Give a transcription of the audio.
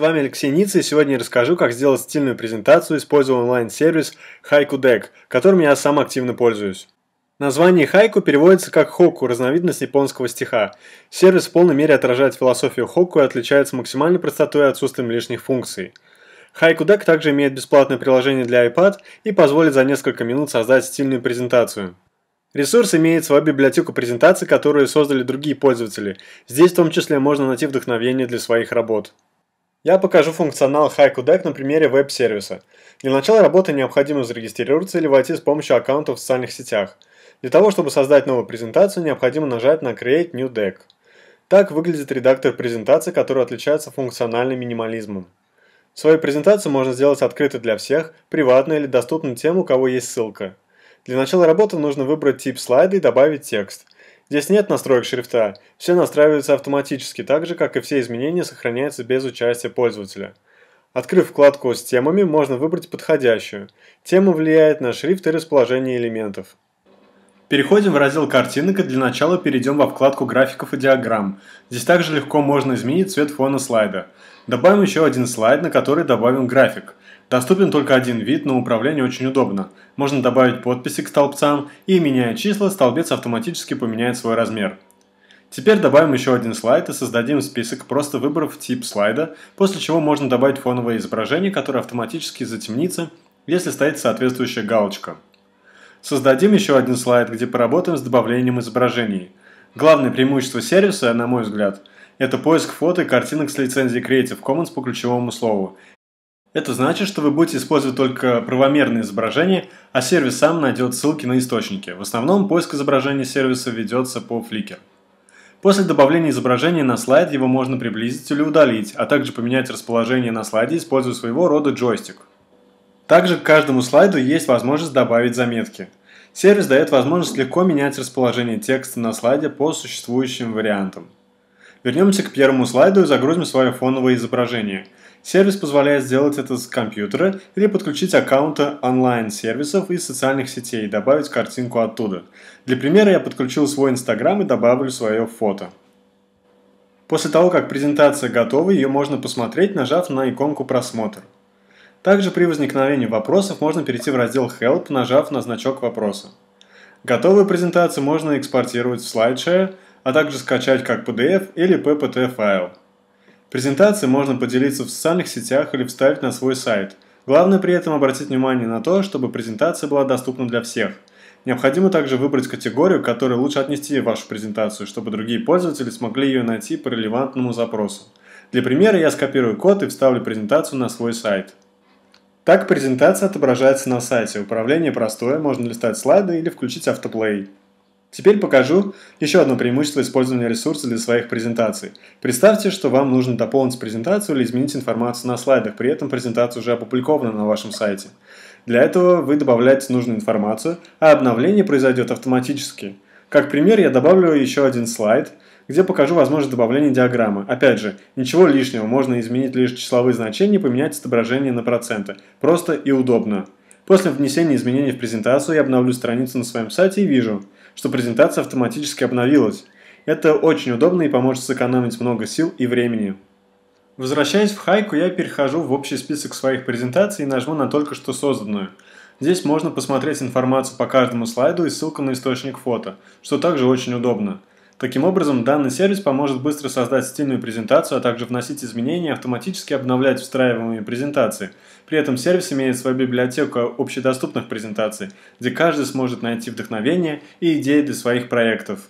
вами Алексей Ницца и сегодня я расскажу, как сделать стильную презентацию, используя онлайн-сервис Haiku Deck, которым я сам активно пользуюсь. Название Haiku переводится как хокку, разновидность японского стиха. Сервис в полной мере отражает философию хокку и отличается максимальной простотой и отсутствием лишних функций. Haiku Deck также имеет бесплатное приложение для iPad и позволит за несколько минут создать стильную презентацию. Ресурс имеет свою библиотеку презентаций, которые создали другие пользователи. Здесь в том числе можно найти вдохновение для своих работ. Я покажу функционал Haiku Deck на примере веб-сервиса. Для начала работы необходимо зарегистрироваться или войти с помощью аккаунта в социальных сетях. Для того, чтобы создать новую презентацию, необходимо нажать на Create New Deck. Так выглядит редактор презентации, который отличается функциональным минимализмом. Свою презентацию можно сделать открытой для всех, приватной или доступной тем, у кого есть ссылка. Для начала работы нужно выбрать тип слайда и добавить текст – Здесь нет настроек шрифта, все настраивается автоматически, так же, как и все изменения сохраняются без участия пользователя. Открыв вкладку с темами, можно выбрать подходящую. Тема влияет на шрифт и расположение элементов. Переходим в раздел картинок и для начала перейдем во вкладку графиков и диаграмм. Здесь также легко можно изменить цвет фона слайда. Добавим еще один слайд, на который добавим график. Доступен только один вид, но управление очень удобно. Можно добавить подписи к столбцам и, меняя числа, столбец автоматически поменяет свой размер. Теперь добавим еще один слайд и создадим список, просто выбрав тип слайда, после чего можно добавить фоновое изображение, которое автоматически затемнится, если стоит соответствующая галочка. Создадим еще один слайд, где поработаем с добавлением изображений. Главное преимущество сервиса, на мой взгляд, это поиск фото и картинок с лицензией Creative Commons по ключевому слову. Это значит, что вы будете использовать только правомерные изображения, а сервис сам найдет ссылки на источники. В основном поиск изображений сервиса ведется по Flickr. После добавления изображения на слайд его можно приблизить или удалить, а также поменять расположение на слайде, используя своего рода джойстик. Также к каждому слайду есть возможность добавить заметки. Сервис дает возможность легко менять расположение текста на слайде по существующим вариантам. Вернемся к первому слайду и загрузим свое фоновое изображение. Сервис позволяет сделать это с компьютера или подключить аккаунты онлайн-сервисов и социальных сетей добавить картинку оттуда. Для примера я подключил свой Инстаграм и добавлю свое фото. После того, как презентация готова, ее можно посмотреть, нажав на иконку «Просмотр». Также при возникновении вопросов можно перейти в раздел «Help», нажав на значок вопроса. Готовую презентацию можно экспортировать в SlideShare, а также скачать как PDF или PPT файл. Презентации можно поделиться в социальных сетях или вставить на свой сайт. Главное при этом обратить внимание на то, чтобы презентация была доступна для всех. Необходимо также выбрать категорию, к которой лучше отнести вашу презентацию, чтобы другие пользователи смогли ее найти по релевантному запросу. Для примера я скопирую код и вставлю презентацию на свой сайт. Так презентация отображается на сайте. Управление простое, можно листать слайды или включить автоплей. Теперь покажу еще одно преимущество использования ресурса для своих презентаций. Представьте, что вам нужно дополнить презентацию или изменить информацию на слайдах, при этом презентация уже опубликована на вашем сайте. Для этого вы добавляете нужную информацию, а обновление произойдет автоматически. Как пример я добавлю еще один слайд – где покажу возможность добавления диаграммы. Опять же, ничего лишнего, можно изменить лишь числовые значения и поменять отображение на проценты. Просто и удобно. После внесения изменений в презентацию я обновлю страницу на своем сайте и вижу, что презентация автоматически обновилась. Это очень удобно и поможет сэкономить много сил и времени. Возвращаясь в Хайку, я перехожу в общий список своих презентаций и нажму на только что созданную. Здесь можно посмотреть информацию по каждому слайду и ссылку на источник фото, что также очень удобно. Таким образом, данный сервис поможет быстро создать стильную презентацию, а также вносить изменения и автоматически обновлять встраиваемые презентации. При этом сервис имеет свою библиотеку общедоступных презентаций, где каждый сможет найти вдохновение и идеи для своих проектов.